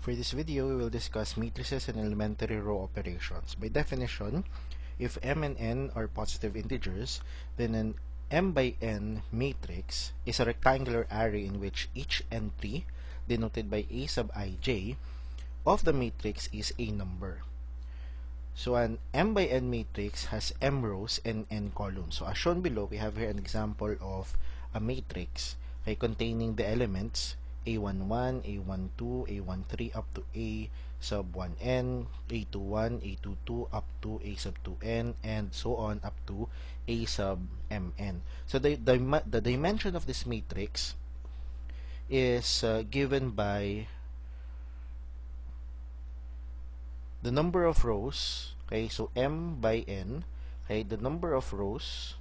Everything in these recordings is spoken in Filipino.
For this video, we will discuss matrices and elementary row operations. By definition, if m and n are positive integers, then an m by n matrix is a rectangular array in which each entry, denoted by a sub ij, of the matrix is a number. So an m by n matrix has m rows and n columns. So as shown below, we have here an example of a matrix okay, containing the elements a11, A12, A13 up to A sub 1n, A21, A22 up to A sub 2n, and so on up to A sub mn. So the, the, the dimension of this matrix is uh, given by the number of rows, okay, so m by n, okay, the number of rows,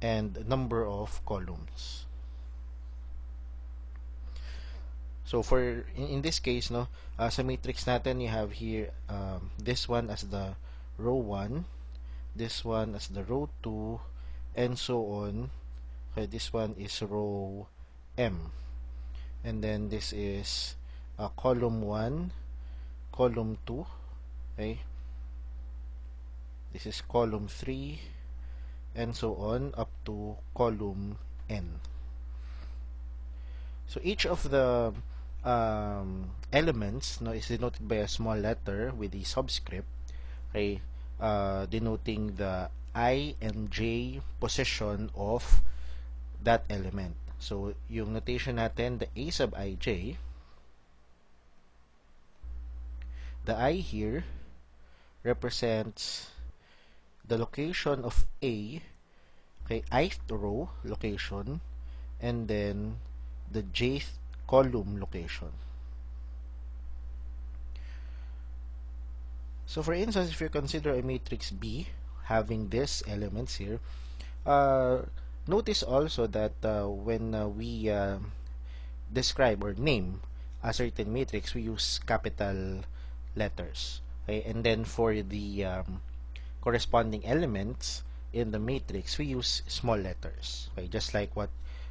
and number of columns. So for in, in this case, no, uh, sa matrix natin you have here um, this one as the row 1, this one as the row 2, and so on. Okay, this one is row M. And then this is uh, column 1, column 2, okay? This is column 3 and so on up to column N. So each of the um, elements no, is denoted by a small letter with a subscript, okay, uh, denoting the i and j position of that element. So, yung notation natin, the a sub ij, the i here represents the location of a, okay, ith row location, and then the jth column location. So for instance, if you consider a matrix B having these elements here, uh, notice also that uh, when uh, we uh, describe or name a certain matrix, we use capital letters. Okay? And then for the um, corresponding elements in the matrix, we use small letters, okay? just like what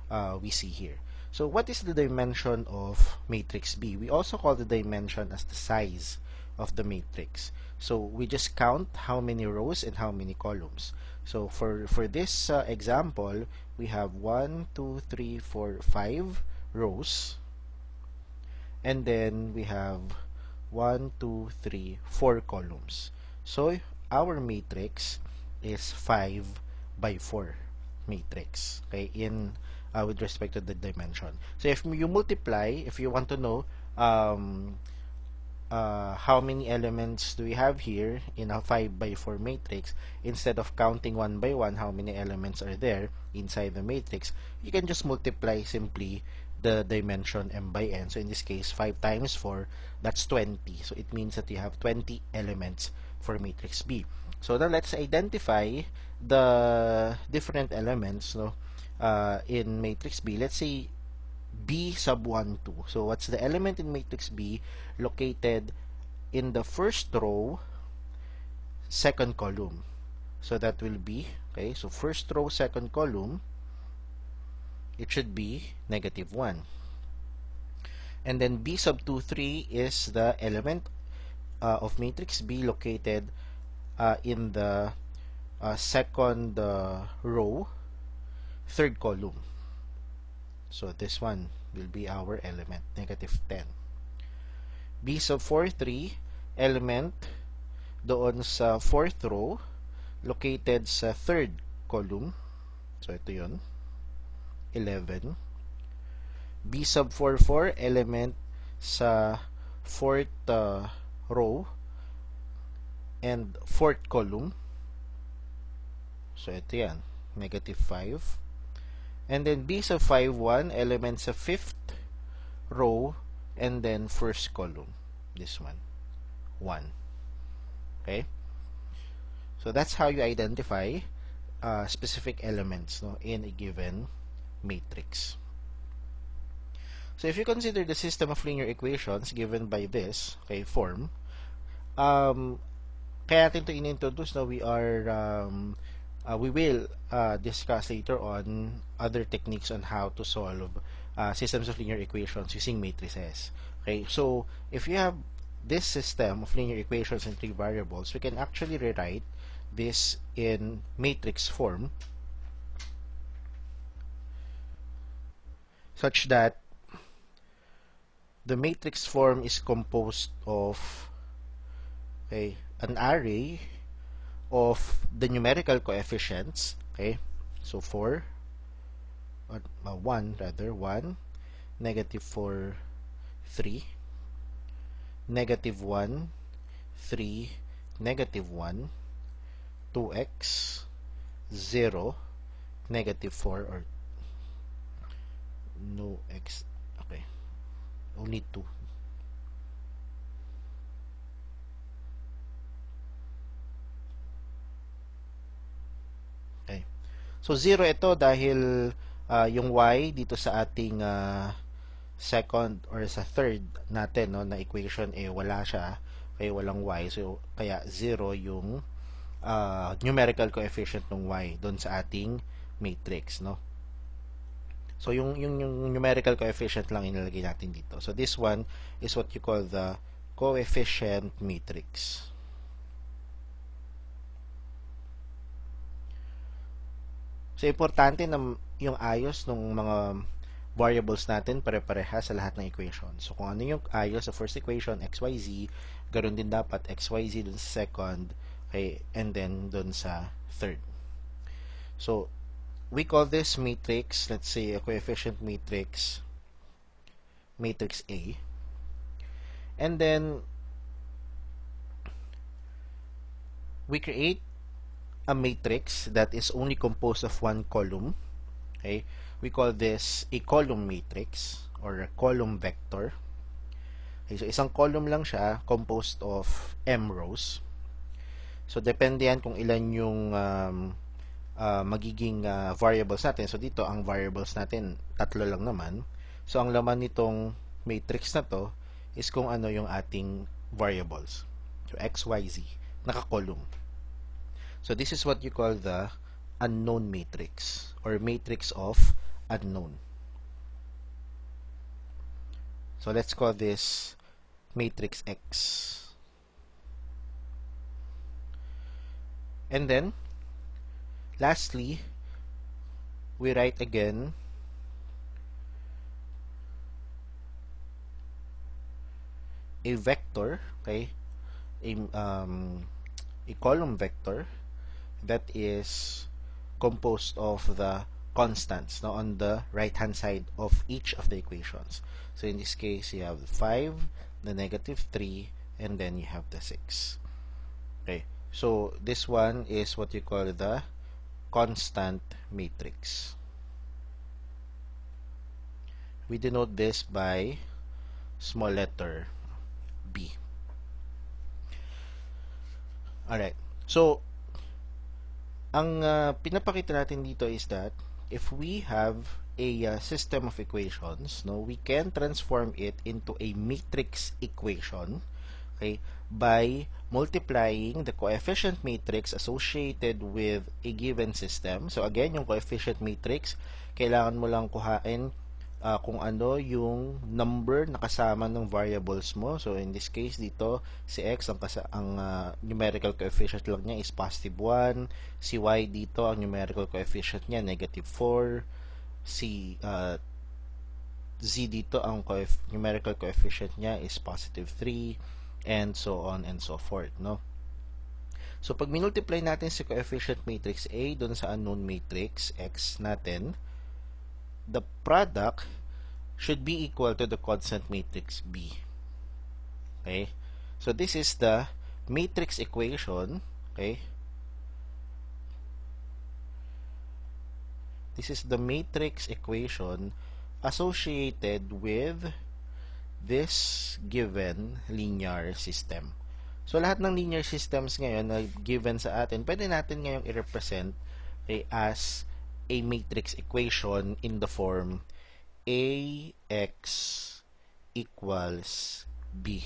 uh, we see here. So what is the dimension of matrix B? We also call the dimension as the size of the matrix. So we just count how many rows and how many columns. So for, for this uh, example, we have 1, 2, 3, 4, 5 rows. And then we have 1, 2, 3, 4 columns. So our matrix is 5 by 4 matrix. Okay, in uh, with respect to the dimension. So if you multiply, if you want to know um, uh, how many elements do we have here in a 5 by 4 matrix, instead of counting one by one how many elements are there inside the matrix, you can just multiply simply the dimension m by n. So in this case, 5 times 4, that's 20. So it means that you have 20 elements for matrix B. So now let's identify the different elements. No? uh, in matrix B. Let's say B sub 1, 2. So what's the element in matrix B located in the first row, second column? So that will be, okay, so first row, second column, it should be negative 1. And then B sub 2, 3 is the element uh, of matrix B located uh, in the uh, second uh, row, third column. So this one will be our element, negative 10. B sub 4, 3, element doon sa fourth row, located sa third column. So ito yon 11. B sub 4, 4, element sa fourth uh, row and fourth column. So ito yan, negative 5 and then b of 5, 1, elements of 5th row, and then first column. This one. 1. Okay? So that's how you identify uh, specific elements no, in a given matrix. So if you consider the system of linear equations given by this okay, form, um, kaya natin ito inintroduce na no, we are um, uh, we will uh, discuss later on other techniques on how to solve uh, systems of linear equations using matrices. Okay, so if you have this system of linear equations and three variables, we can actually rewrite this in matrix form such that the matrix form is composed of okay, an array of the numerical coefficients okay so 4 or uh, uh, 1 rather 1 negative 4 3 negative 1 3 negative 1 2x 0 negative 4 or no x okay only 2 So 0 ito dahil uh, yung y dito sa ating uh, second or sa third natin no na equation eh wala siya kaya eh, walang y so kaya 0 yung uh, numerical coefficient ng y doon sa ating matrix no so yung, yung yung numerical coefficient lang inilagay natin dito so this one is what you call the coefficient matrix So, importante na yung ayos ng mga variables natin pare-pareha sa lahat ng equation. So, kung ano yung ayos sa first equation, xyz, ganoon din dapat xyz dun sa second, okay, and then dun sa third. So, we call this matrix, let's say a coefficient matrix, matrix A. And then, we create a matrix that is only composed of one column, okay, we call this a column matrix or a column vector. Okay, so isang column lang siya composed of m rows. So depende yan kung ilan yung um, uh, magiging uh, variables natin. So dito ang variables natin tatlo lang naman. So ang laman nitong matrix na to is kung ano yung ating variables. So x, y, z. Naka-column. So this is what you call the unknown matrix or matrix of unknown. So let's call this matrix X. And then, lastly, we write again a vector, okay, a, um, a column vector that is composed of the constants now on the right hand side of each of the equations. So in this case, you have the 5, the negative 3, and then you have the 6. Okay, so this one is what you call the constant matrix. We denote this by small letter b. Alright, so Ang uh, pinapakita natin dito is that if we have a uh, system of equations, no, we can transform it into a matrix equation okay, by multiplying the coefficient matrix associated with a given system. So again, yung coefficient matrix, kailangan mo lang kuhain uh, kung ano yung number na kasama ng variables mo. So in this case dito si x ang kasa- ang uh, numerical coefficient lang niya is positive 1, si y dito ang numerical coefficient niya negative 4, si uh, z dito ang coef- numerical coefficient niya is positive 3 and so on and so forth, no? So pag minultiply natin si coefficient matrix A doon sa unknown matrix X natin, the product should be equal to the constant matrix B. Okay? So this is the matrix equation, okay? This is the matrix equation associated with this given linear system. So lahat ng linear systems ngayon na given sa atin, pwede natin ngayon i-represent okay, as a matrix equation in the form AX equals B.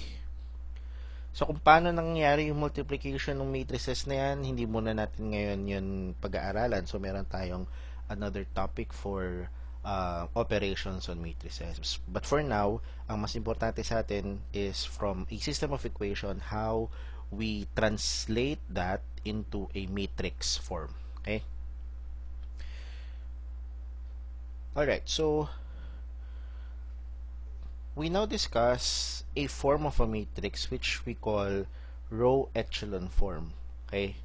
So, kung paano nangyayari yung multiplication ng matrices na yan, hindi muna natin ngayon yun pag-aaralan. So, meron tayong another topic for uh, operations on matrices. But for now, ang mas importante sa atin is from a system of equation, how we translate that into a matrix form. Okay? Alright, so we now discuss a form of a matrix which we call row echelon form. Okay,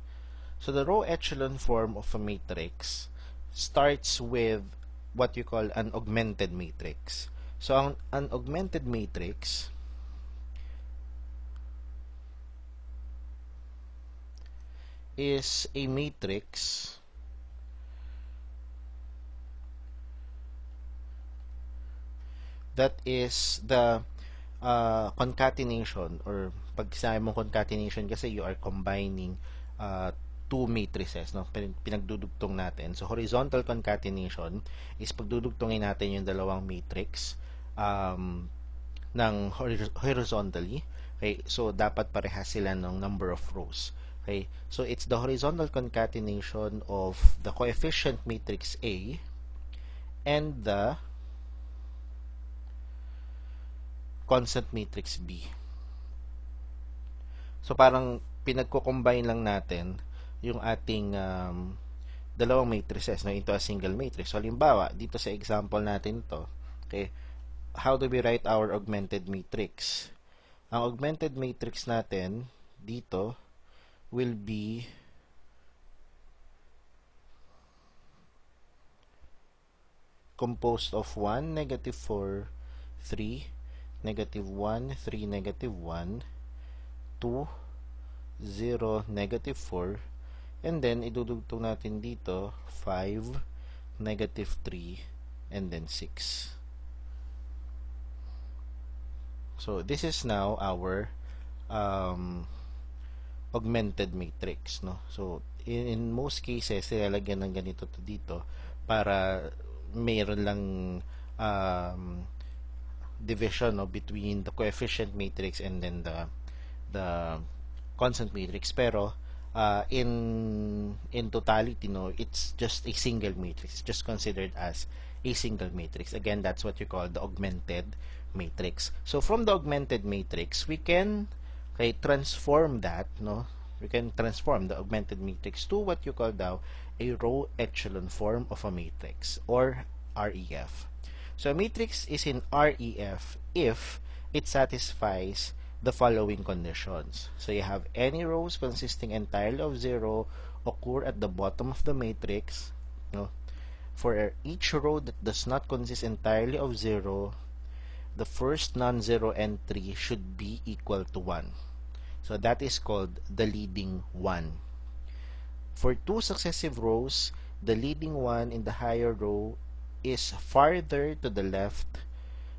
so the row echelon form of a matrix starts with what you call an augmented matrix. So an, an augmented matrix is a matrix that is the uh, concatenation or pag sinabi mong concatenation kasi you are combining uh, two matrices no pinagdudugtong natin so horizontal concatenation is pagdudugtongin natin yung dalawang matrix um, ng horizontally okay so dapat parehas sila ng number of rows okay so it's the horizontal concatenation of the coefficient matrix A and the constant matrix B. So parang pinagko-combine lang natin yung ating um, dalawang matrices no, into a single matrix. So halimbawa, dito sa example natin to, okay, how do we write our augmented matrix? Ang augmented matrix natin dito will be composed of 1, negative 4, 3, negative 1, 3, negative 1, 2, 0, negative 4, and then idudugtong natin dito 5, negative 3, and then 6. So, this is now our um, augmented matrix. No? So, in, in most cases, nilalagyan ng ganito to dito para mayroon lang um, division no, between the coefficient matrix and then the the constant matrix pero uh, in in totality no it's just a single matrix it's just considered as a single matrix again that's what you call the augmented matrix so from the augmented matrix we can okay transform that no we can transform the augmented matrix to what you call now a row echelon form of a matrix or REF So a matrix is in REF if it satisfies the following conditions. So you have any rows consisting entirely of zero occur at the bottom of the matrix. No? For each row that does not consist entirely of zero, the first non-zero entry should be equal to 1. So that is called the leading one. For two successive rows, the leading one in the higher row is farther to the left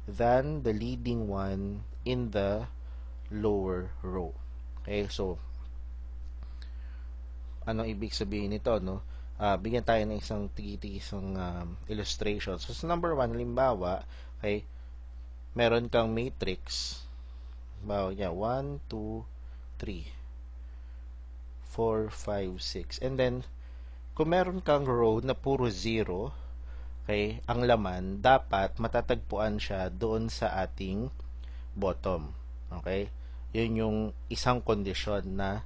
than the leading one in the lower row. Okay, so ano ibig sabihin nito, no? Uh, bigyan tayo ng isang tigitisang um, illustration. So, sa number 1, halimbawa, okay, meron kang matrix. Halimbawa, yeah, 1, 2, 3, 4, 5, 6. And then, kung meron kang row na puro 0, okay, ang laman, dapat matatagpuan siya doon sa ating bottom. Okay? Yun yung isang condition na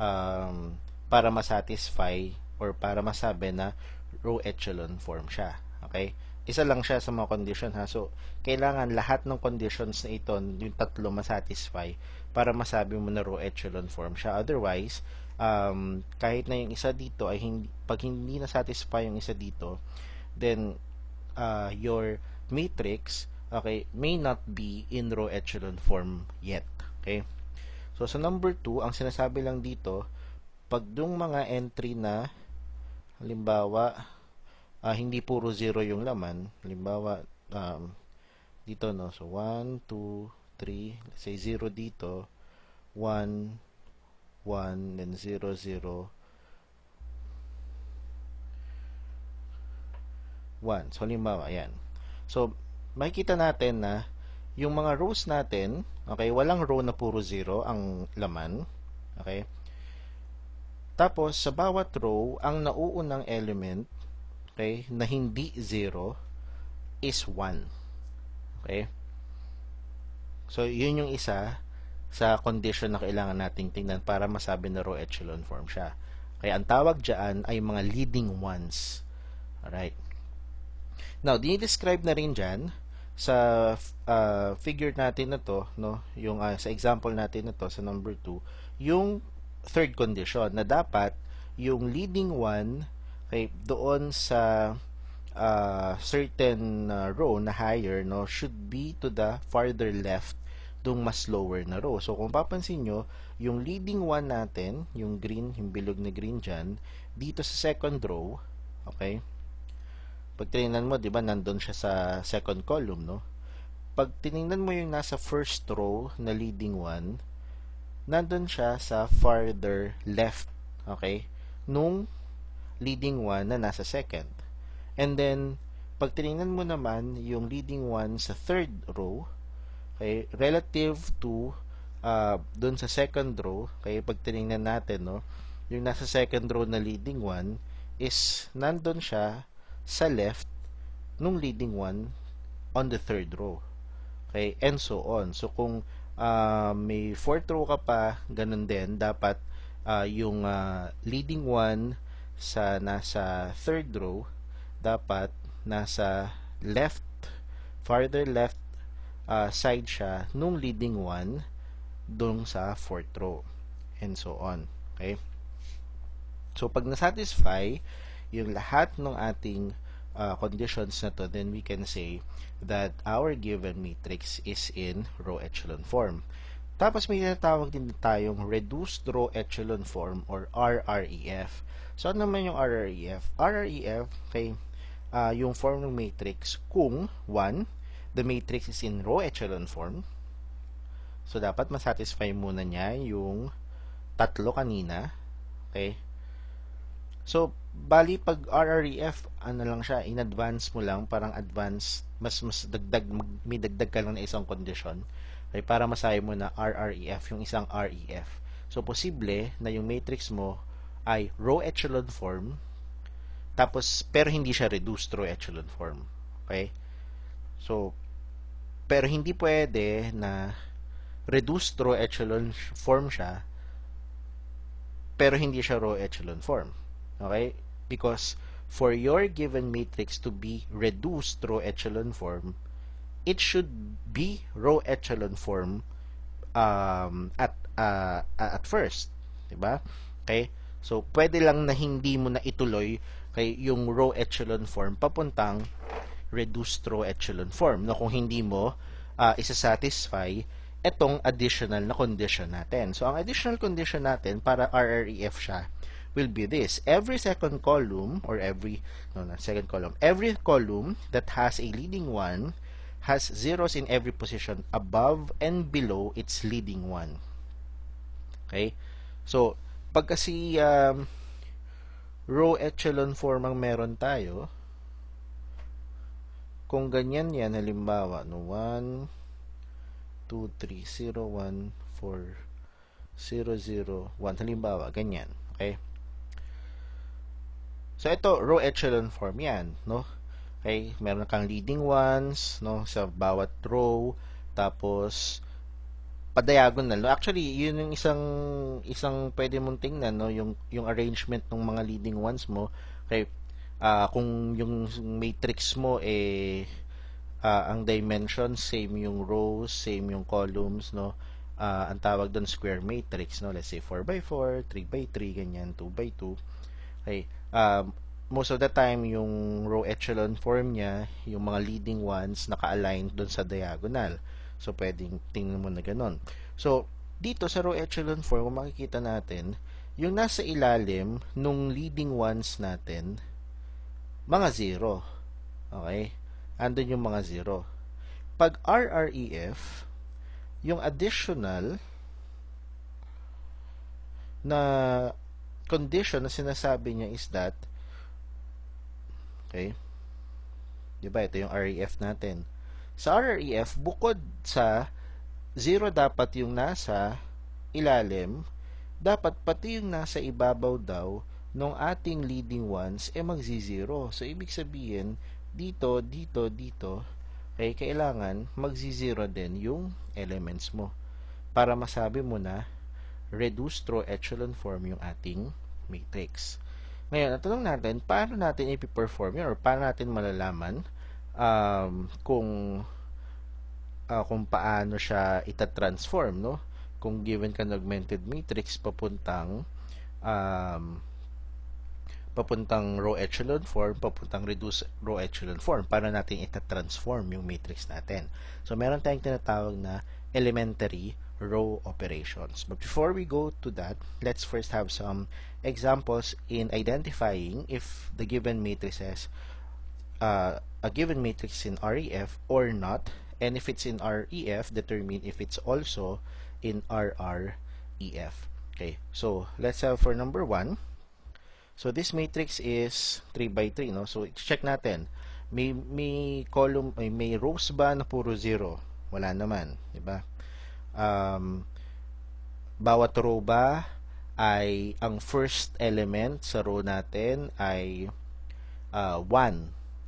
um, para masatisfy or para masabi na row echelon form siya. Okay? Isa lang siya sa mga condition ha. So, kailangan lahat ng conditions na ito, yung tatlo masatisfy para masabi mo na row echelon form siya. Otherwise, um, kahit na yung isa dito ay hindi, pag hindi na satisfy yung isa dito, then uh, your matrix okay may not be in row echelon form yet okay so sa number 2 ang sinasabi lang dito pag yung mga entry na halimbawa uh, hindi puro 0 yung laman halimbawa um, dito no so 1 2 3 let's say 0 dito 1 1 then 0 0 1. So, halimbawa, yan. So, makikita natin na yung mga rows natin, okay, walang row na puro 0 ang laman. Okay? Tapos, sa bawat row, ang nauunang element, okay, na hindi 0 is 1. Okay? So, yun yung isa sa condition na kailangan nating tingnan para masabi na row echelon form siya. Kaya ang tawag dyan ay mga leading ones. Alright. Now, dinidescribe na rin dyan sa uh, figure natin na to, no, yung uh, sa example natin na to sa number 2, yung third condition na dapat yung leading one okay, doon sa uh, certain uh, row na higher no should be to the farther left dung mas lower na row. So kung papansin nyo, yung leading one natin, yung green, yung bilog na green dyan, dito sa second row, okay, pag tinignan mo, di ba, nandun siya sa second column, no? Pag tinignan mo yung nasa first row na leading one, nandun siya sa farther left, okay? Nung leading one na nasa second. And then, pag tinignan mo naman yung leading one sa third row, okay, relative to uh, doon sa second row, okay, pag tinignan natin, no, yung nasa second row na leading one is nandun siya sa left nung leading one on the third row. Okay, and so on. So kung uh, may fourth row ka pa, ganun din dapat uh, yung uh, leading one sa nasa third row dapat nasa left farther left uh, side siya nung leading one dong sa fourth row and so on. Okay? So pag na-satisfy yung lahat ng ating uh, conditions na to, then we can say that our given matrix is in row echelon form. Tapos may tinatawag din tayong reduced row echelon form or RREF. So ano naman yung RREF? RREF kay uh, yung form ng matrix kung 1 the matrix is in row echelon form. So dapat masatisfy muna niya yung tatlo kanina. Okay? So bali pag RREF ano lang siya in advance mo lang parang advance mas mas dagdag mag, may dagdag ka lang na isang condition okay, para masaya mo na RREF yung isang REF so posible na yung matrix mo ay row echelon form tapos pero hindi siya reduced row echelon form okay so pero hindi pwede na reduced row echelon form siya pero hindi siya row echelon form okay because for your given matrix to be reduced row echelon form, it should be row echelon form um, at uh, at first, 'di ba? Okay? So pwede lang na hindi mo na ituloy kay yung row echelon form papuntang reduced row echelon form. No kung hindi mo uh, isa-satisfy itong additional na condition natin. So ang additional condition natin para RREF siya will be this. Every second column or every no, no, second column, every column that has a leading one has zeros in every position above and below its leading one. Okay? So, pag kasi um, row echelon form ang meron tayo, kung ganyan yan, halimbawa, no, 1, 2, 3, 0, 1, 4, 0, 0, 1, halimbawa, ganyan. Okay? So ito row echelon form 'yan, no? Okay, meron kang leading ones, no, sa bawat row, tapos pa-diagonal. No? Actually, yun yung isang isang pwede mong tingnan, no, yung yung arrangement ng mga leading ones mo. Okay, uh, kung yung matrix mo eh uh, ang dimension same yung rows, same yung columns, no. Uh, ang tawag doon square matrix, no. Let's say 4 by 4, 3 by 3, ganyan, 2 by 2. Okay uh, most of the time yung row echelon form niya, yung mga leading ones naka-align doon sa diagonal. So pwedeng tingnan mo na ganun. So dito sa row echelon form, kung makikita natin, yung nasa ilalim nung leading ones natin, mga zero. Okay? Andun yung mga zero. Pag RREF, yung additional na condition na sinasabi niya is that okay diba ito yung REF natin sa REF bukod sa zero dapat yung nasa ilalim dapat pati yung nasa ibabaw daw nung ating leading ones eh magzi-zero so ibig sabihin dito dito dito okay kailangan magzi-zero din yung elements mo para masabi mo na reduce row echelon form yung ating matrix. Ngayon, natanong natin, paano natin i-perform yun or paano natin malalaman um, kung uh, kung paano siya itatransform, no? Kung given ka ng augmented matrix papuntang um, papuntang row echelon form, papuntang reduced row echelon form, paano natin itatransform yung matrix natin. So, meron tayong tinatawag na elementary row operations. But before we go to that, let's first have some examples in identifying if the given matrices, uh, a given matrix in REF or not, and if it's in REF, determine if it's also in RREF. Okay, so let's have for number one. So this matrix is 3 by 3, no? So check natin. May may column may, may rows ba na puro 0? Wala naman, 'di ba? um, bawat row ba ay ang first element sa row natin ay uh, 1.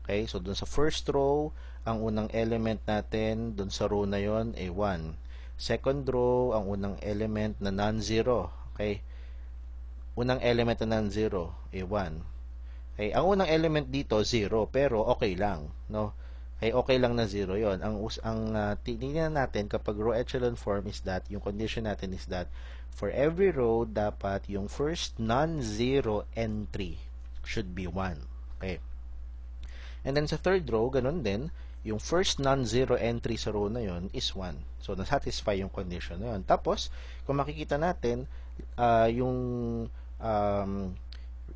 Okay? So, dun sa first row, ang unang element natin dun sa row na yon ay 1. Second row, ang unang element na non-zero. Okay? Unang element na non-zero ay 1. Okay? Ang unang element dito, 0. Pero, okay lang. No? ay eh, okay lang na zero yon ang ang uh, tinignan natin kapag row echelon form is that yung condition natin is that for every row dapat yung first non-zero entry should be 1 okay and then sa third row ganun din yung first non-zero entry sa row na yon is 1 so na-satisfy yung condition na yon tapos kung makikita natin uh, yung um,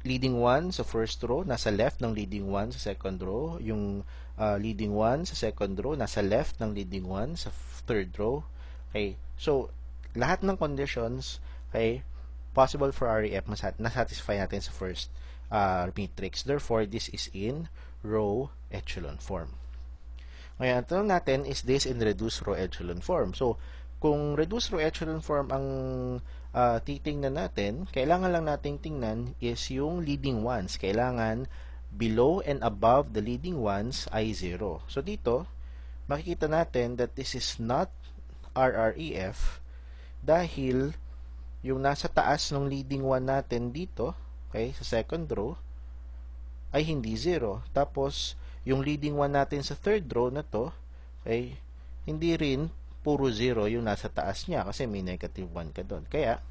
leading 1 sa first row, nasa left ng leading 1 sa second row, yung uh, leading one sa second row, nasa left ng leading one sa third row. Okay? So, lahat ng conditions, okay, possible for REF, masat nasatisfy natin sa first uh, matrix. Therefore, this is in row echelon form. Ngayon, ang tanong natin, is this in reduced row echelon form? So, kung reduced row echelon form ang uh, titingnan natin, kailangan lang nating tingnan is yung leading ones. Kailangan below and above the leading ones ay 0. So dito, makikita natin that this is not RREF dahil yung nasa taas ng leading one natin dito, okay, sa second row, ay hindi 0. Tapos, yung leading one natin sa third row na to, okay, hindi rin puro 0 yung nasa taas niya kasi may negative 1 ka doon. Kaya,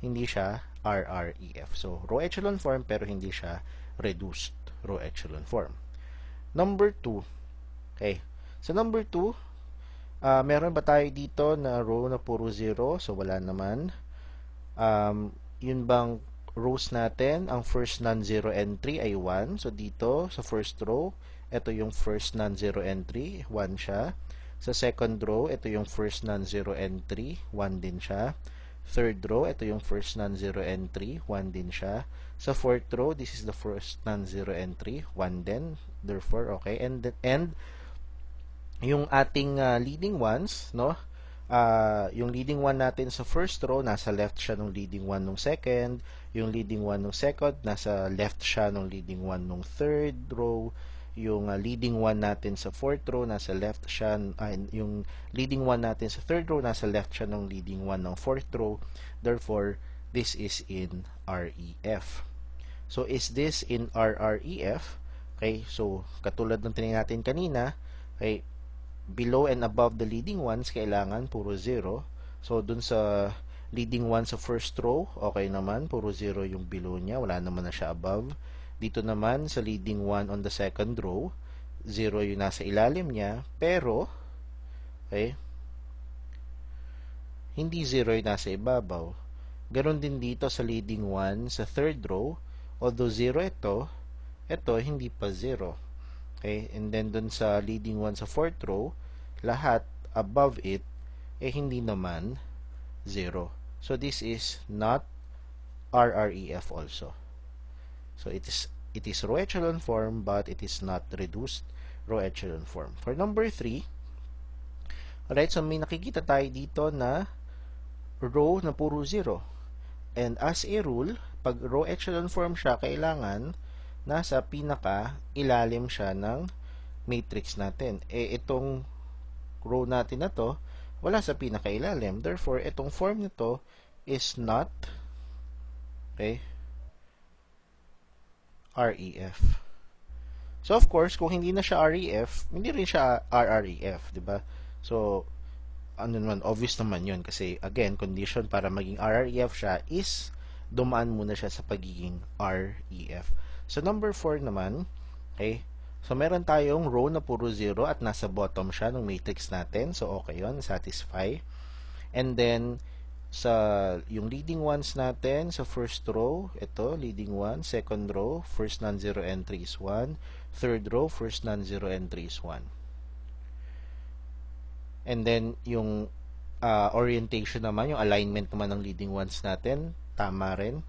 hindi siya RREF. So, row echelon form pero hindi siya reduced row echelon form. Number 2. Okay. So number 2, uh, meron ba tayo dito na row na puro 0? So wala naman. Um, yun bang rows natin, ang first non-zero entry ay 1. So dito sa first row, ito yung first non-zero entry, 1 siya. Sa second row, ito yung first non-zero entry, 1 din siya. Third row, ito yung first non-zero entry, 1 din siya. Sa fourth row, this is the first non-zero entry, 1 then, therefore, okay. And and yung ating uh, leading ones, no? Uh, yung leading one natin sa first row, nasa left siya nung leading one nung second. Yung leading one ng second, nasa left siya nung leading one nung third row. Yung uh, leading one natin sa fourth row, nasa left siya. Uh, yung leading one natin sa third row, nasa left siya nung leading one ng fourth row. Therefore, This is in REF. So, is this in RREF? Okay, so katulad ng tinignan natin kanina, okay, below and above the leading ones, kailangan puro 0. So, dun sa leading one sa first row, okay naman, puro 0 yung below niya, wala naman na siya above. Dito naman, sa leading one on the second row, 0 yung nasa ilalim niya, pero, okay, hindi 0 yung nasa ibabaw. Ganon din dito sa leading 1 sa third row. Although 0 ito, ito hindi pa 0. Okay? And then dun sa leading 1 sa fourth row, lahat above it, eh hindi naman 0. So this is not RREF also. So it is it is row echelon form but it is not reduced row echelon form. For number 3, alright, so may nakikita tayo dito na row na puro 0. And as a rule, pag row echelon form siya, kailangan nasa pinaka ilalim siya ng matrix natin. E itong row natin na to, wala sa pinaka ilalim. Therefore, itong form nito is not okay, REF. So of course, kung hindi na siya REF, hindi rin siya RREF, 'di ba? So ano naman, obvious naman yun kasi again, condition para maging RREF siya is dumaan muna siya sa pagiging REF. So number 4 naman, okay? So meron tayong row na puro 0 at nasa bottom siya ng matrix natin. So okay 'yon, satisfy. And then sa yung leading ones natin sa so first row, ito leading one, second row, first non-zero entry is 1, third row, first non-zero entry is 1. And then, yung uh, orientation naman, yung alignment naman ng leading ones natin, tama rin.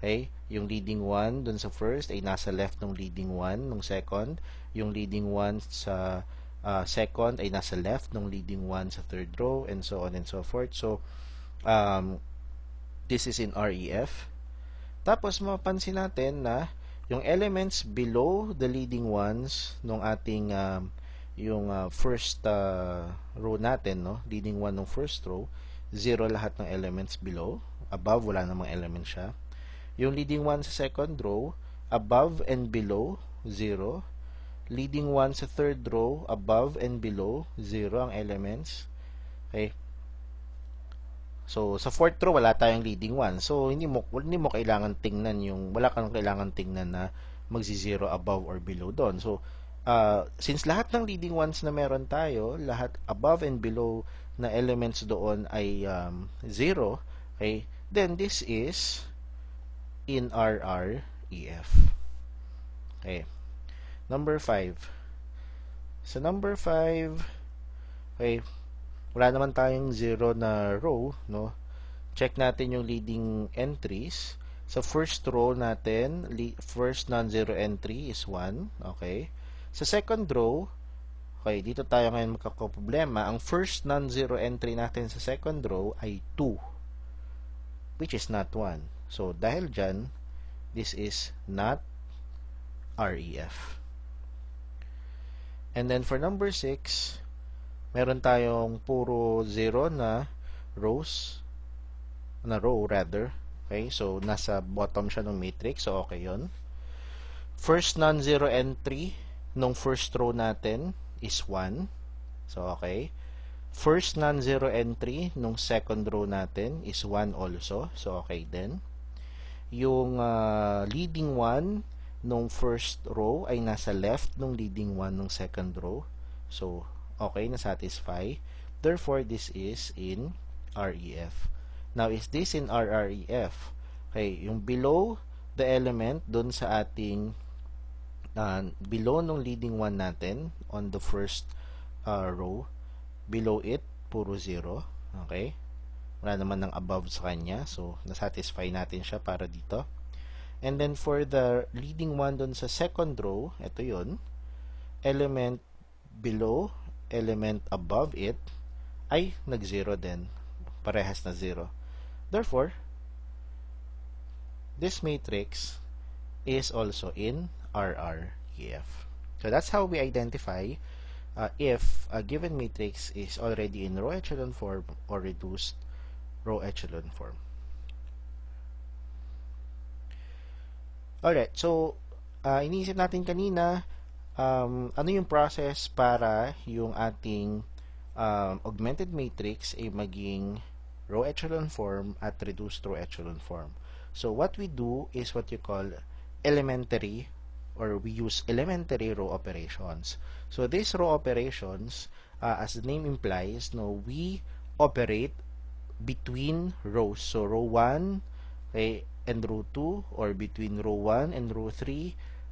Okay? Yung leading one dun sa first ay nasa left ng leading one nung second. Yung leading one sa uh, second ay nasa left ng leading one sa third row and so on and so forth. So, um, this is in REF. Tapos, mapansin natin na yung elements below the leading ones nung ating um, yung uh, first uh, row natin, no? leading one ng first row, zero lahat ng elements below, above, wala namang element siya. Yung leading one sa second row, above and below, zero Leading one sa third row, above and below, zero ang elements. Okay? So, sa fourth row, wala tayong leading one So, hindi mo, hindi mo kailangan tingnan yung, wala kang kailangan tingnan na magsi zero above or below doon. So, uh, since lahat ng leading ones na meron tayo, lahat above and below na elements doon ay um, zero, okay, then this is in RR EF. Okay. Number 5. Sa so number 5, okay, wala naman tayong zero na row, no? Check natin yung leading entries. Sa so first row natin, first non-zero entry is 1, okay? Sa second row, okay, dito tayo ngayon magkakaproblema. Ang first non-zero entry natin sa second row ay 2, which is not 1. So, dahil dyan, this is not REF. And then for number 6, meron tayong puro 0 na rows, na row rather. Okay, so nasa bottom siya ng matrix, so okay yun. First non-zero entry nung first row natin is 1. So, okay. First non-zero entry nung second row natin is 1 also. So, okay din. Yung uh, leading 1 nung first row ay nasa left nung leading 1 nung second row. So, okay, na-satisfy. Therefore, this is in REF. Now, is this in RREF? Okay, yung below the element dun sa ating uh, below nung leading one natin on the first uh, row below it puro 0 okay wala naman ng above sa kanya so nasatisfy natin siya para dito and then for the leading one doon sa second row ito yun element below element above it ay nag-0 din parehas na 0 therefore this matrix is also in RREF. So that's how we identify uh, if a given matrix is already in row echelon form or reduced row echelon form. Alright, so uh, iniisip natin kanina um, ano yung process para yung ating um, augmented matrix ay maging row echelon form at reduced row echelon form. So what we do is what you call elementary or we use elementary row operations. So these row operations, uh, as the name implies, no, we operate between rows. So row 1 okay, eh, and row 2 or between row 1 and row 3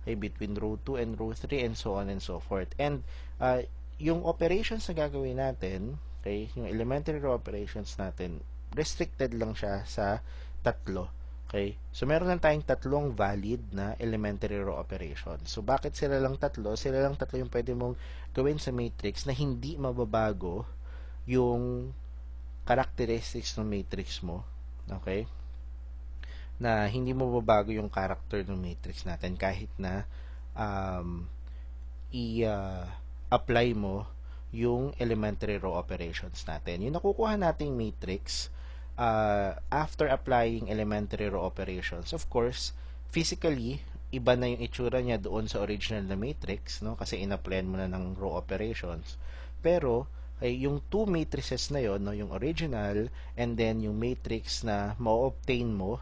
okay, eh, between row 2 and row 3 and so on and so forth. And uh, yung operations na gagawin natin, okay, eh, yung elementary row operations natin, restricted lang siya sa tatlo. Okay? So, meron lang tayong tatlong valid na elementary row operation. So, bakit sila lang tatlo? Sila lang tatlo yung pwede mong gawin sa matrix na hindi mababago yung characteristics ng matrix mo. Okay? Na hindi mababago yung character ng matrix natin kahit na um, i-apply uh, mo yung elementary row operations natin. Yung nakukuha nating matrix, uh, after applying elementary row operations, of course, physically, iba na yung itsura niya doon sa original na matrix, no? kasi in-applyan mo na ng row operations. Pero, ay yung two matrices na yon no yung original and then yung matrix na ma-obtain mo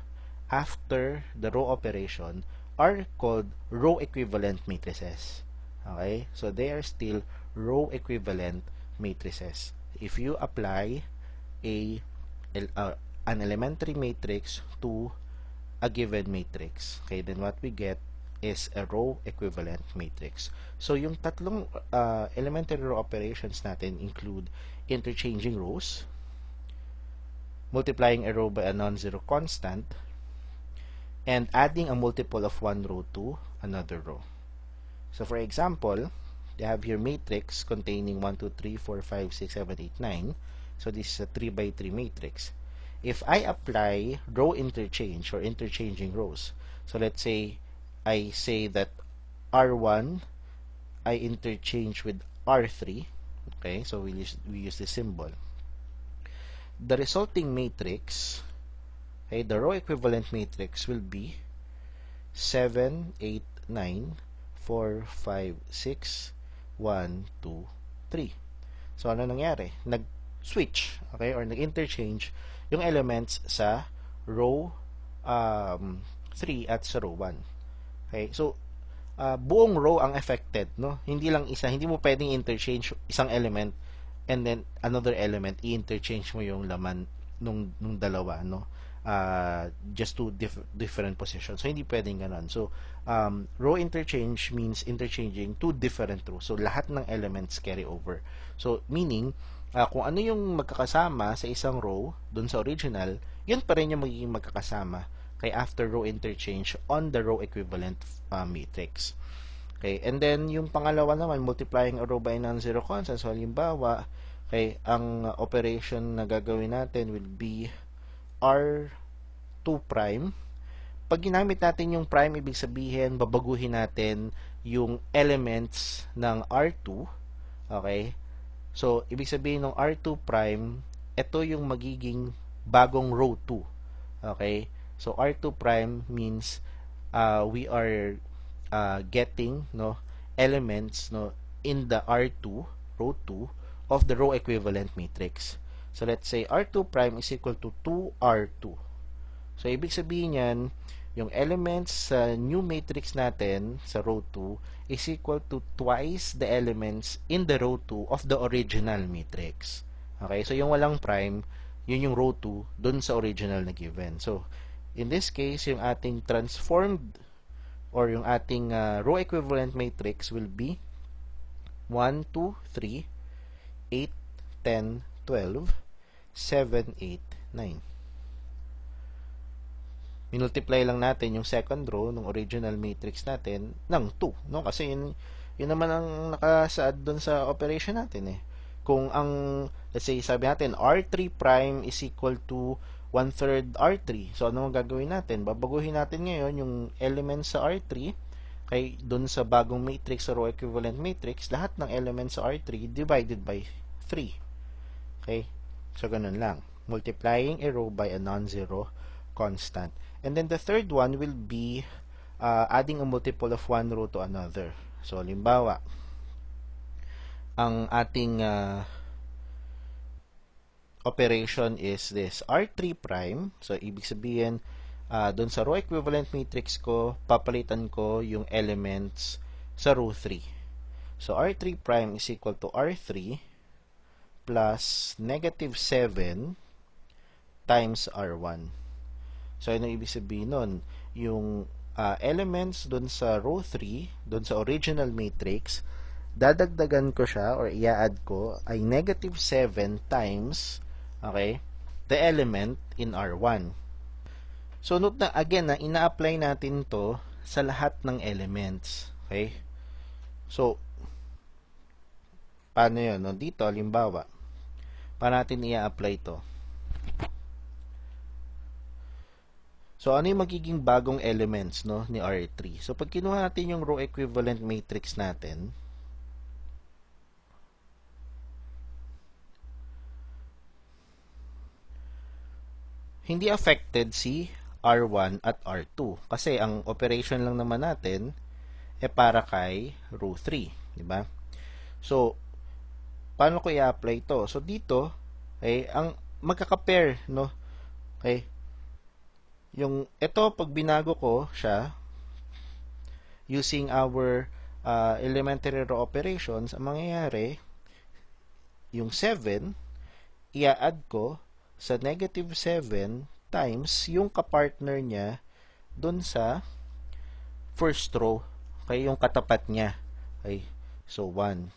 after the row operation are called row equivalent matrices okay so they are still row equivalent matrices if you apply a uh, an elementary matrix to a given matrix. Okay, then what we get is a row equivalent matrix. So, yung tatlong uh, elementary row operations natin include interchanging rows, multiplying a row by a non-zero constant, and adding a multiple of one row to another row. So, for example, they have your matrix containing 1, 2, 3, 4, 5, 6, 7, 8, 9, So this is a 3 by 3 matrix. If I apply row interchange or interchanging rows, so let's say I say that R1 I interchange with R3, okay? So we use, we use this symbol. The resulting matrix, okay, the row equivalent matrix will be 7, 8, 9, 4, 5, 6, 1, 2, 3. So, ano nangyari? Nag, switch okay, or nag-interchange yung elements sa row um, 3 at sa row 1. Okay, so uh, buong row ang affected, no? Hindi lang isa, hindi mo pwedeng interchange isang element and then another element i-interchange mo yung laman nung nung dalawa, no? Uh, just two diff- different positions. So hindi pwedeng ganun. So um, row interchange means interchanging two different rows. So lahat ng elements carry over. So meaning uh, kung ano yung magkakasama sa isang row dun sa original, yun pa rin yung magiging magkakasama kay after row interchange on the row equivalent uh, matrix. Okay, and then yung pangalawa naman, multiplying a row by non-zero constant. So, halimbawa, okay, ang operation na gagawin natin will be R2 prime. Pag ginamit natin yung prime, ibig sabihin, babaguhin natin yung elements ng R2. Okay? So, ibig sabihin ng R2 prime, ito yung magiging bagong row 2. Okay? So, R2 prime means uh, we are uh, getting no elements no in the R2, row 2, of the row equivalent matrix. So, let's say R2 prime is equal to 2R2. So, ibig sabihin yan, yung elements sa new matrix natin sa row 2 is equal to twice the elements in the row 2 of the original matrix. Okay? So, yung walang prime, yun yung row 2 dun sa original na given. So, in this case, yung ating transformed or yung ating uh, row equivalent matrix will be 1, 2, 3, 8, 10, 12, 7, 8, 9 minultiply lang natin yung second row ng original matrix natin ng 2, no? Kasi yun, yun naman ang nakasaad doon sa operation natin eh. Kung ang, let's say, sabi natin, R3 prime is equal to 1 third R3. So, ano gagawin natin? Babaguhin natin ngayon yung elements sa R3 kay doon sa bagong matrix or row equivalent matrix, lahat ng elements sa R3 divided by 3. Okay? So, ganun lang. Multiplying a row by a non-zero constant. And then the third one will be uh, adding a multiple of one row to another. So, limbawa, ang ating uh, operation is this R3 prime. So, ibig sabihin, uh, doon sa row equivalent matrix ko, papalitan ko yung elements sa row 3. So, R3 prime is equal to R3 plus negative 7 times R1. So, ano ibig sabihin nun? Yung uh, elements dun sa row 3, dun sa original matrix, dadagdagan ko siya or i-add ko ay negative 7 times, okay, the element in R1. So, note na again na ina-apply natin to sa lahat ng elements. Okay? So, paano yun? No? Dito, halimbawa, para natin i-apply to. So, ano yung magiging bagong elements no, ni R3? So, pag kinuha natin yung row equivalent matrix natin, hindi affected si R1 at R2 kasi ang operation lang naman natin e para kay row 3, di ba? So paano ko i-apply to? So dito okay, eh, ang magka pair no? Okay. Eh, yung ito pag binago ko siya using our uh, elementary row operations, ang mangyayari yung 7 ia-add ko sa negative 7 times yung kapartner niya dun sa first row. kay yung katapat niya. Okay, so 1.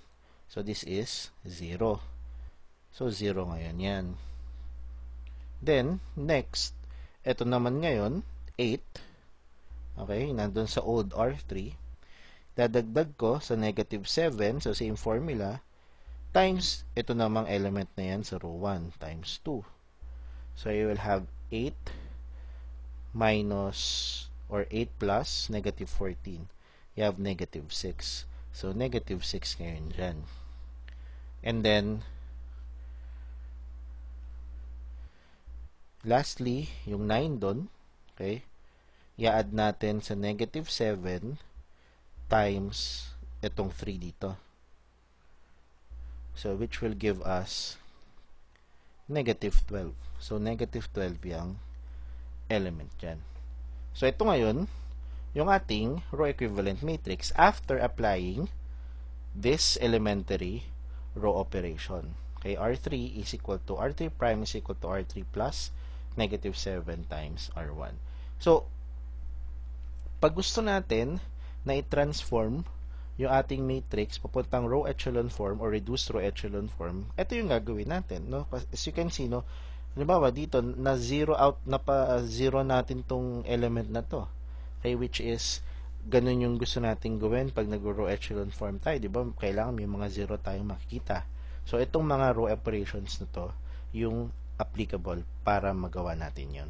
So this is 0. So 0 ngayon yan. Then, next, ito naman ngayon, 8. Okay, nandun sa old R3. Dadagdag ko sa negative 7, so same formula, times ito namang element na yan sa row 1 times 2. So you will have 8 minus or 8 plus negative 14. You have negative 6. So negative 6 ngayon dyan. And then, lastly, yung 9 doon, okay, i-add natin sa negative 7 times itong 3 dito. So, which will give us negative 12. So, negative 12 yung element dyan. So, ito ngayon, yung ating row equivalent matrix after applying this elementary row operation. Okay, R3 is equal to R3 prime is equal to R3 plus negative 7 times R1. So, pag gusto natin na i-transform yung ating matrix papuntang row echelon form or reduced row echelon form, ito yung gagawin natin. No? As you can see, no, halimbawa dito, na zero out, na pa zero natin tong element na to. Okay, which is, ganun yung gusto nating gawin pag nag-row echelon form tayo, di ba? Kailangan may mga zero tayong makikita. So, itong mga row operations na to, yung applicable para magawa natin yon.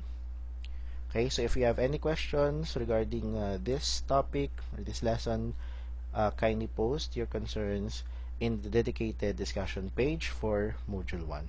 Okay, so if you have any questions regarding uh, this topic or this lesson, uh, kindly post your concerns in the dedicated discussion page for Module 1.